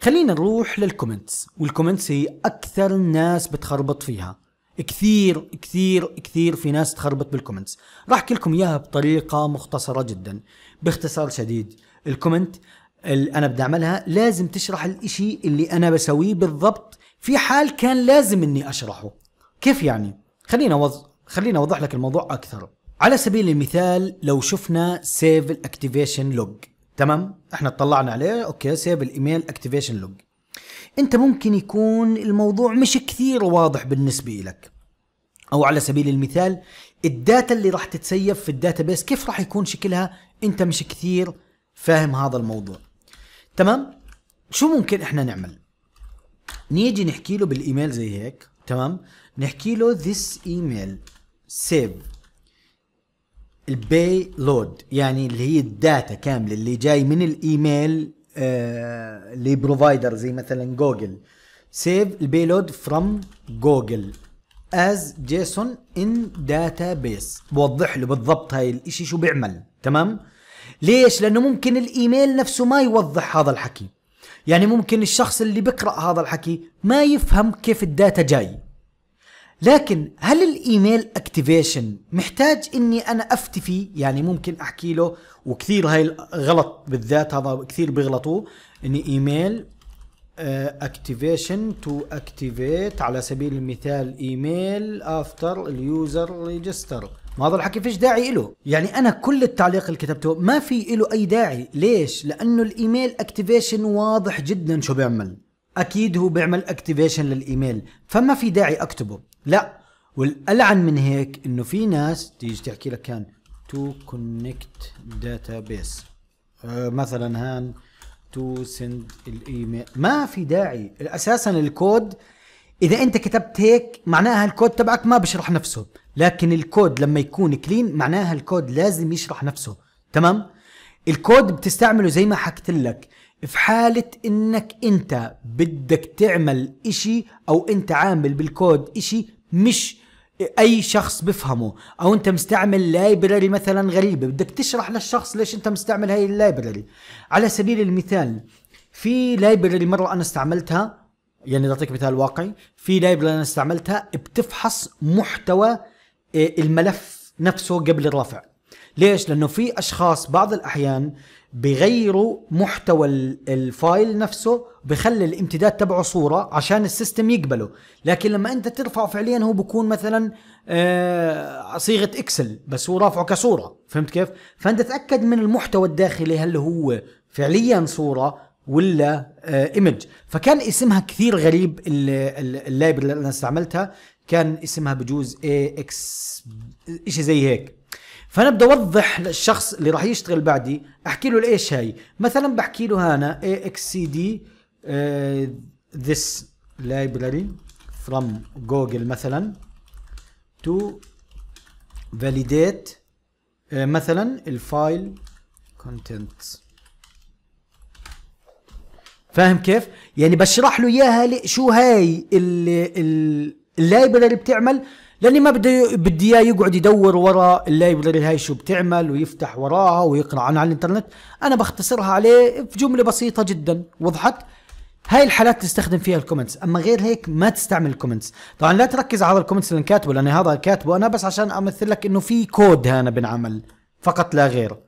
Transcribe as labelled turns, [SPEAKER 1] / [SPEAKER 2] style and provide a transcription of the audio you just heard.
[SPEAKER 1] خلينا نروح للكومنتس والكومنتس هي اكثر الناس بتخربط فيها كثير كثير كثير في ناس تخربط بالكومنتس راح احكي لكم اياها بطريقه مختصره جدا باختصار شديد الكومنت اللي انا بدي اعملها لازم تشرح الاشي اللي انا بسويه بالضبط في حال كان لازم اني اشرحه كيف يعني خلينا وض... خلينا اوضح لك الموضوع اكثر على سبيل المثال لو شفنا سيف الاكتيفيشن لوج تمام احنا اطلعنا عليه اوكي سيب الايميل اكتيفيشن لوج انت ممكن يكون الموضوع مش كثير واضح بالنسبه لك او على سبيل المثال الداتا اللي راح تتسيب في الداتا بيس كيف راح يكون شكلها انت مش كثير فاهم هذا الموضوع تمام شو ممكن احنا نعمل نيجي نحكي له بالايميل زي هيك تمام نحكي له this email save البي لود يعني اللي هي الداتا كامله اللي جاي من الايميل آه لبروفايدر زي مثلا جوجل سيف البيلود فروم جوجل از جيسون ان داتا بيس بوضح له بالضبط هاي الاشي شو بيعمل تمام ليش لانه ممكن الايميل نفسه ما يوضح هذا الحكي يعني ممكن الشخص اللي بيقرا هذا الحكي ما يفهم كيف الداتا جاي لكن هل الايميل اكتيفيشن محتاج اني انا افتي فيه يعني ممكن احكي له وكثير هاي غلط بالذات هذا كثير بيغلطوه اني ايميل اكتيفيشن تو اكتيفيت على سبيل المثال ايميل افتر اليوزر ريجستر ما هذا الحكي فيش داعي له يعني انا كل التعليق اللي كتبته ما في له اي داعي ليش لانه الايميل اكتيفيشن واضح جدا شو بيعمل اكيد هو بيعمل اكتيفيشن للايميل فما في داعي اكتبه لا والالعن من هيك انه في ناس تيجي تحكي لك كان تو كونكت داتا بيس مثلا هان تو سند الايميل ما في داعي اساسا الكود اذا انت كتبت هيك معناها الكود تبعك ما بشرح نفسه لكن الكود لما يكون كلين معناها الكود لازم يشرح نفسه تمام الكود بتستعمله زي ما حكيت لك في حالة انك انت بدك تعمل اشي او انت عامل بالكود اشي مش اي شخص بفهمه او انت مستعمل لايبراري مثلا غريبة بدك تشرح للشخص ليش انت مستعمل هاي اللايبراري على سبيل المثال في لايبراري مرة انا استعملتها يعني اعطيك مثال واقعي في لايبراري انا استعملتها بتفحص محتوى آه، الملف نفسه قبل الرفع ليش لانه في اشخاص بعض الاحيان بيغيروا محتوى الفايل نفسه بخلي الامتداد تبعه صوره عشان السيستم يقبله لكن لما انت ترفعه فعليا هو بكون مثلا آه، صيغه اكسل بس هو رافعه كصوره فهمت كيف فانت تاكد من المحتوى الداخلي هل هو فعليا صوره ولا ايمج آه، فكان اسمها كثير غريب اللايبر اللي انا استعملتها كان اسمها بجوز اي اكس شيء زي هيك فانا بدي اوضح للشخص اللي راح يشتغل بعدي احكي له الايش هاي مثلا بحكي له هنا اي اكس سي دي ذس library from Google مثلا to validate آه، مثلا الفايل contents فاهم كيف؟ يعني بشرح له اياها شو هاي اللايبرري بتعمل لاني ما بدي بدي اياه يقعد يدور ورا اللايبرري هاي شو بتعمل ويفتح وراها ويقرا عنها على الانترنت انا بختصرها عليه في جمله بسيطه جدا وضحت هاي الحالات تستخدم فيها الكومنتس اما غير هيك ما تستعمل الكومنتس طبعا لا تركز على هذا الكومنتس اللي كاتبه لان هذا كاتبه انا بس عشان امثل لك انه في كود هنا بنعمل فقط لا غير